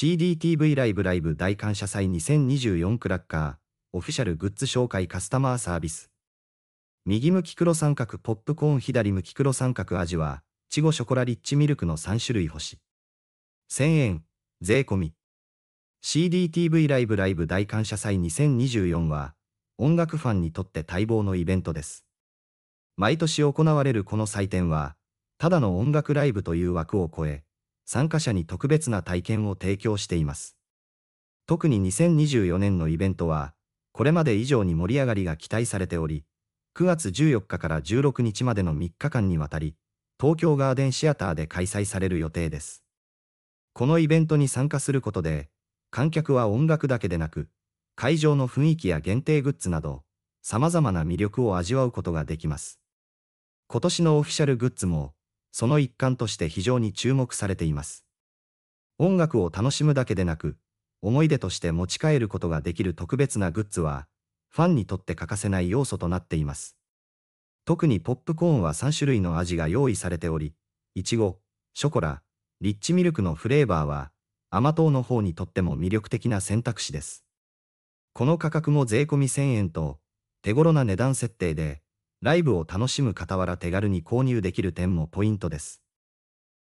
CDTV ライブライブ大感謝祭2024クラッカー、オフィシャルグッズ紹介カスタマーサービス。右向き黒三角ポップコーン左向き黒三角味は、チゴショコラリッチミルクの3種類星。1000円、税込み。CDTV ライブライブ大感謝祭2024は、音楽ファンにとって待望のイベントです。毎年行われるこの祭典は、ただの音楽ライブという枠を超え、参加者に特別な体験を提供しています。特に2024年のイベントは、これまで以上に盛り上がりが期待されており、9月14日から16日までの3日間にわたり、東京ガーデンシアターで開催される予定です。このイベントに参加することで、観客は音楽だけでなく、会場の雰囲気や限定グッズなど、様々な魅力を味わうことができます。今年のオフィシャルグッズも、その一環として非常に注目されています。音楽を楽しむだけでなく、思い出として持ち帰ることができる特別なグッズは、ファンにとって欠かせない要素となっています。特にポップコーンは3種類の味が用意されており、いちご、ショコラ、リッチミルクのフレーバーは、甘党の方にとっても魅力的な選択肢です。この価格も税込み1000円と、手頃な値段設定で、ライブを楽しむ傍ら手軽に購入できる点もポイントです。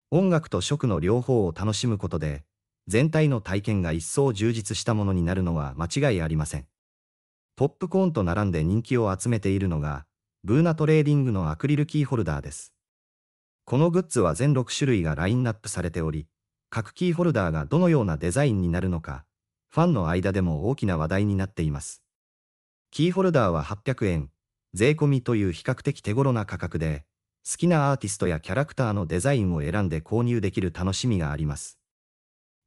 音楽と食の両方を楽しむことで、全体の体験が一層充実したものになるのは間違いありません。ポップコーンと並んで人気を集めているのが、ブーナトレーディングのアクリルキーホルダーです。このグッズは全6種類がラインナップされており、各キーホルダーがどのようなデザインになるのか、ファンの間でも大きな話題になっています。キーホルダーは800円、税込みという比較的手頃な価格で、好きなアーティストやキャラクターのデザインを選んで購入できる楽しみがあります。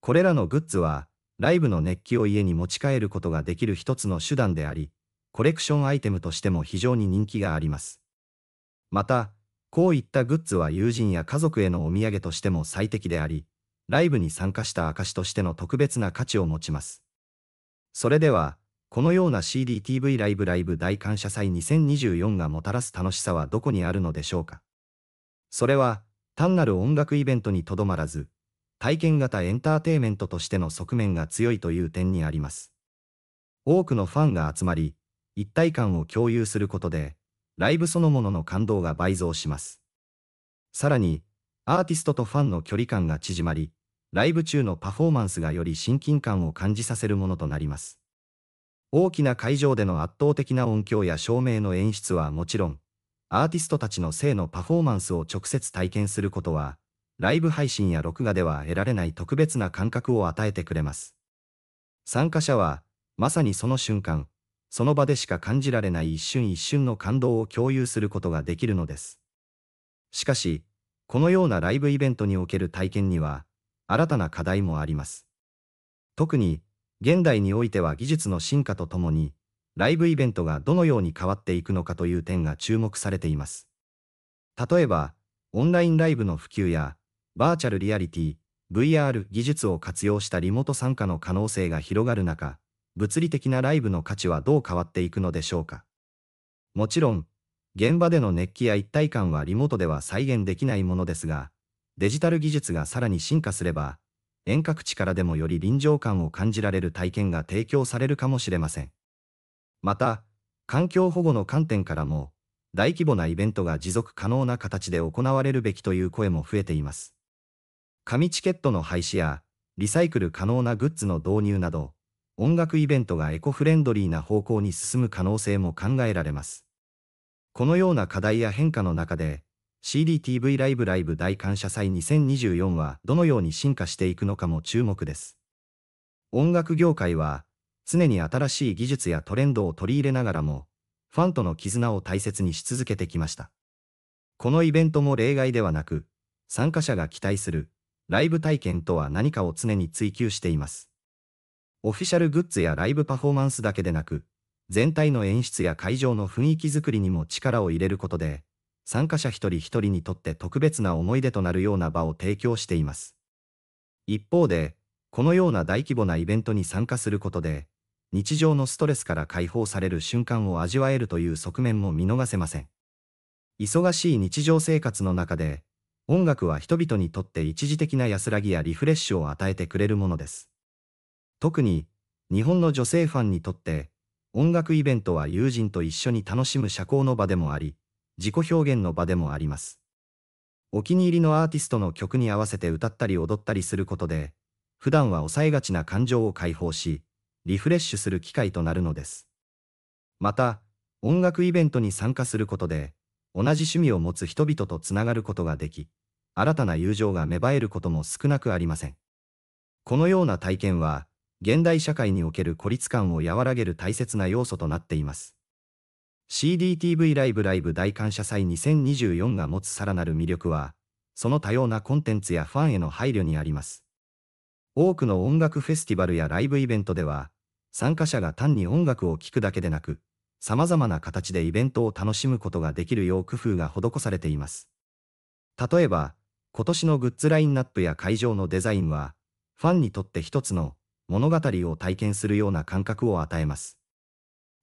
これらのグッズは、ライブの熱気を家に持ち帰ることができる一つの手段であり、コレクションアイテムとしても非常に人気があります。また、こういったグッズは友人や家族へのお土産としても最適であり、ライブに参加した証としての特別な価値を持ちます。それでは、このような CDTV ライブライブ大感謝祭2024がもたらす楽しさはどこにあるのでしょうかそれは、単なる音楽イベントにとどまらず、体験型エンターテイメントとしての側面が強いという点にあります。多くのファンが集まり、一体感を共有することで、ライブそのものの感動が倍増します。さらに、アーティストとファンの距離感が縮まり、ライブ中のパフォーマンスがより親近感を感じさせるものとなります。大きな会場での圧倒的な音響や照明の演出はもちろん、アーティストたちの性のパフォーマンスを直接体験することは、ライブ配信や録画では得られない特別な感覚を与えてくれます。参加者は、まさにその瞬間、その場でしか感じられない一瞬一瞬の感動を共有することができるのです。しかし、このようなライブイベントにおける体験には、新たな課題もあります。特に、現代においては技術の進化とともに、ライブイベントがどのように変わっていくのかという点が注目されています。例えば、オンラインライブの普及や、バーチャルリアリティ、VR 技術を活用したリモート参加の可能性が広がる中、物理的なライブの価値はどう変わっていくのでしょうか。もちろん、現場での熱気や一体感はリモートでは再現できないものですが、デジタル技術がさらに進化すれば、遠隔地からでもより臨場感を感じられる体験が提供されるかもしれません。また、環境保護の観点からも、大規模なイベントが持続可能な形で行われるべきという声も増えています。紙チケットの廃止や、リサイクル可能なグッズの導入など、音楽イベントがエコフレンドリーな方向に進む可能性も考えられます。このような課題や変化の中で、CDTV ライブライブ大感謝祭2024はどのように進化していくのかも注目です。音楽業界は常に新しい技術やトレンドを取り入れながらもファンとの絆を大切にし続けてきました。このイベントも例外ではなく参加者が期待するライブ体験とは何かを常に追求しています。オフィシャルグッズやライブパフォーマンスだけでなく全体の演出や会場の雰囲気づくりにも力を入れることで参加者一人一人にとって特別な思い出となるような場を提供しています。一方で、このような大規模なイベントに参加することで、日常のストレスから解放される瞬間を味わえるという側面も見逃せません。忙しい日常生活の中で、音楽は人々にとって一時的な安らぎやリフレッシュを与えてくれるものです。特に、日本の女性ファンにとって、音楽イベントは友人と一緒に楽しむ社交の場でもあり、自己表現の場でもあります。お気に入りのアーティストの曲に合わせて歌ったり踊ったりすることで、普段は抑えがちな感情を解放し、リフレッシュする機会となるのです。また、音楽イベントに参加することで、同じ趣味を持つ人々とつながることができ、新たな友情が芽生えることも少なくありません。このような体験は、現代社会における孤立感を和らげる大切な要素となっています。CDTV ライブライブ大感謝祭2024が持つさらなる魅力は、その多様なコンテンツやファンへの配慮にあります。多くの音楽フェスティバルやライブイベントでは、参加者が単に音楽を聴くだけでなく、様々な形でイベントを楽しむことができるよう工夫が施されています。例えば、今年のグッズラインナップや会場のデザインは、ファンにとって一つの物語を体験するような感覚を与えます。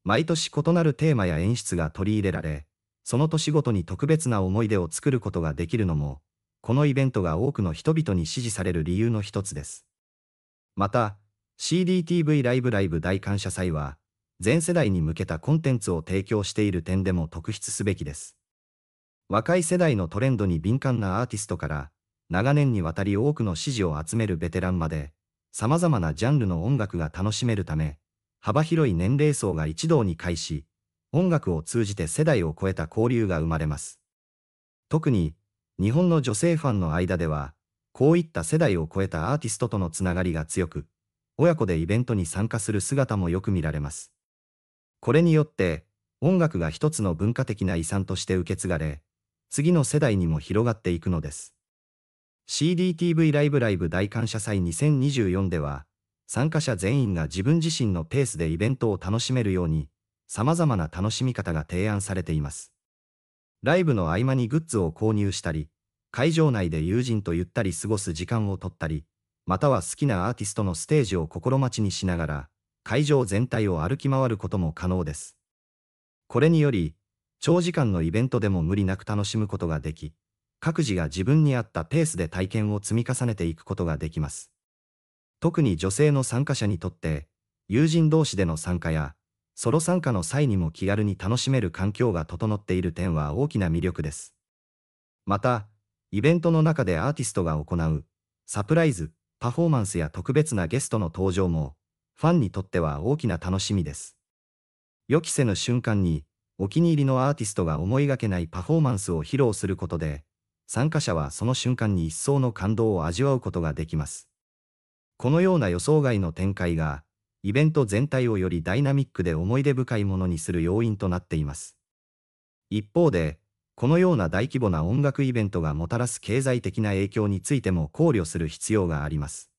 毎年異なるテーマや演出が取り入れられ、その年ごとに特別な思い出を作ることができるのも、このイベントが多くの人々に支持される理由の一つです。また、CDTV ライブライブ大感謝祭は、全世代に向けたコンテンツを提供している点でも特筆すべきです。若い世代のトレンドに敏感なアーティストから、長年にわたり多くの支持を集めるベテランまで、様々なジャンルの音楽が楽しめるため、幅広い年齢層が一堂に会し、音楽を通じて世代を超えた交流が生まれます。特に、日本の女性ファンの間では、こういった世代を超えたアーティストとのつながりが強く、親子でイベントに参加する姿もよく見られます。これによって、音楽が一つの文化的な遺産として受け継がれ、次の世代にも広がっていくのです。CDTV ライブライブ大感謝祭2024では、参加者全員が自分自身のペースでイベントを楽しめるように、様々な楽しみ方が提案されています。ライブの合間にグッズを購入したり、会場内で友人とゆったり過ごす時間をとったり、または好きなアーティストのステージを心待ちにしながら、会場全体を歩き回ることも可能です。これにより、長時間のイベントでも無理なく楽しむことができ、各自が自分に合ったペースで体験を積み重ねていくことができます。特に女性の参加者にとって、友人同士での参加や、ソロ参加の際にも気軽に楽しめる環境が整っている点は大きな魅力です。また、イベントの中でアーティストが行う、サプライズ、パフォーマンスや特別なゲストの登場も、ファンにとっては大きな楽しみです。予期せぬ瞬間に、お気に入りのアーティストが思いがけないパフォーマンスを披露することで、参加者はその瞬間に一層の感動を味わうことができます。このような予想外の展開が、イベント全体をよりダイナミックで思い出深いものにする要因となっています。一方で、このような大規模な音楽イベントがもたらす経済的な影響についても考慮する必要があります。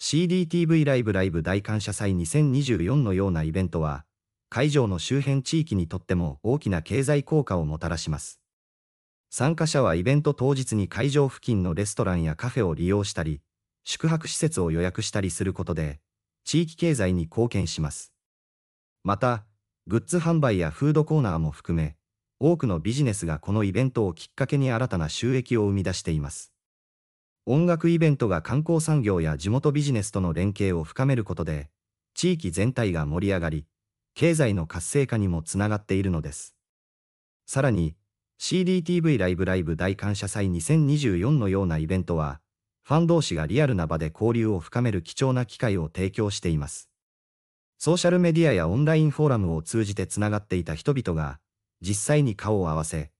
CDTV ライブライブ大感謝祭2024のようなイベントは、会場の周辺地域にとっても大きな経済効果をもたらします。参加者はイベント当日に会場付近のレストランやカフェを利用したり、宿泊施設を予約したりすることで、地域経済に貢献します。また、グッズ販売やフードコーナーも含め、多くのビジネスがこのイベントをきっかけに新たな収益を生み出しています。音楽イベントが観光産業や地元ビジネスとの連携を深めることで、地域全体が盛り上がり、経済の活性化にもつながっているのです。さらに、CDTV ライブライブ大感謝祭2024のようなイベントは、ファン同士がリアルな場で交流を深める貴重な機会を提供しています。ソーシャルメディアやオンラインフォーラムを通じてつながっていた人々が、実際に顔を合わせ、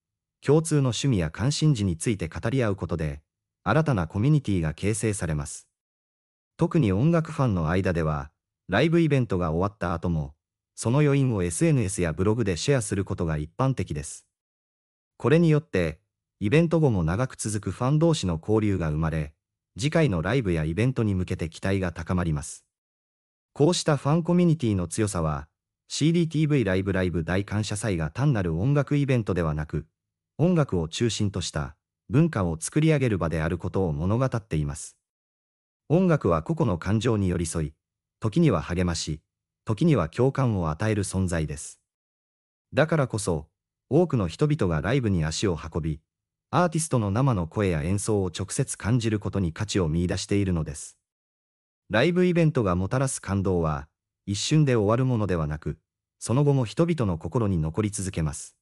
共通の趣味や関心事について語り合うことで、新たなコミュニティが形成されます。特に音楽ファンの間では、ライブイベントが終わった後も、その余韻を SNS やブログでシェアすることが一般的です。これによって、イベント後も長く続くファン同士の交流が生まれ、次回のライブやイベントに向けて期待が高まります。こうしたファンコミュニティの強さは、CDTV ライブライブ大感謝祭が単なる音楽イベントではなく、音楽を中心とした文化を作り上げる場であることを物語っています。音楽は個々の感情に寄り添い、時には励まし、時には共感を与える存在です。だからこそ、多くの人々がライブに足を運び、アーティストの生の声や演奏を直接感じることに価値を見出しているのです。ライブイベントがもたらす感動は、一瞬で終わるものではなく、その後も人々の心に残り続けます。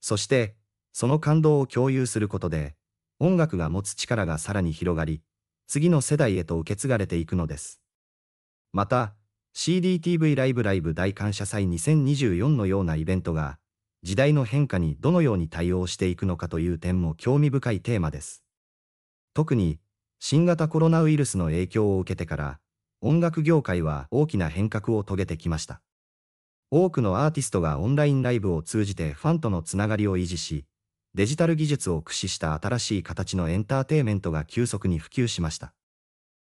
そして、その感動を共有することで、音楽が持つ力がさらに広がり、次の世代へと受け継がれていくのです。また、CDTV ライブライブ大感謝祭2024のようなイベントが、時代の変化にどのように対応していくのかという点も興味深いテーマです。特に、新型コロナウイルスの影響を受けてから、音楽業界は大きな変革を遂げてきました。多くのアーティストがオンラインライブを通じてファンとのつながりを維持し、デジタル技術を駆使した新しい形のエンターテイメントが急速に普及しました。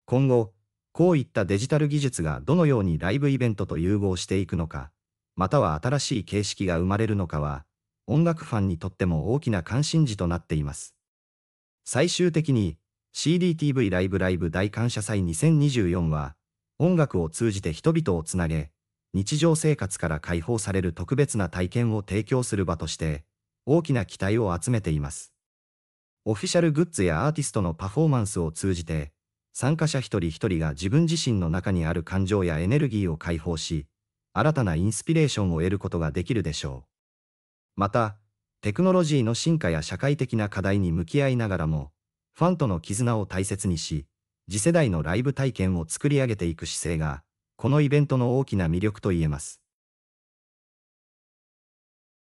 今後、こういったデジタル技術がどのようにライブイベントと融合していくのか、または新しい形式が生まれるのかは、音楽ファンにとっても大きな関心事となっています。最終的に CDTV ライブライブ大感謝祭2024は、音楽を通じて人々をつなげ、日常生活から解放される特別な体験を提供する場として、大きな期待を集めています。オフィシャルグッズやアーティストのパフォーマンスを通じて、参加者一人一人が自分自身の中にある感情やエネルギーを解放し、新たなインスピレーションを得ることができるでしょう。また、テクノロジーの進化や社会的な課題に向き合いながらも、ファンとの絆を大切にし、次世代のライブ体験を作り上げていく姿勢が、このイベントの大きな魅力と言えます。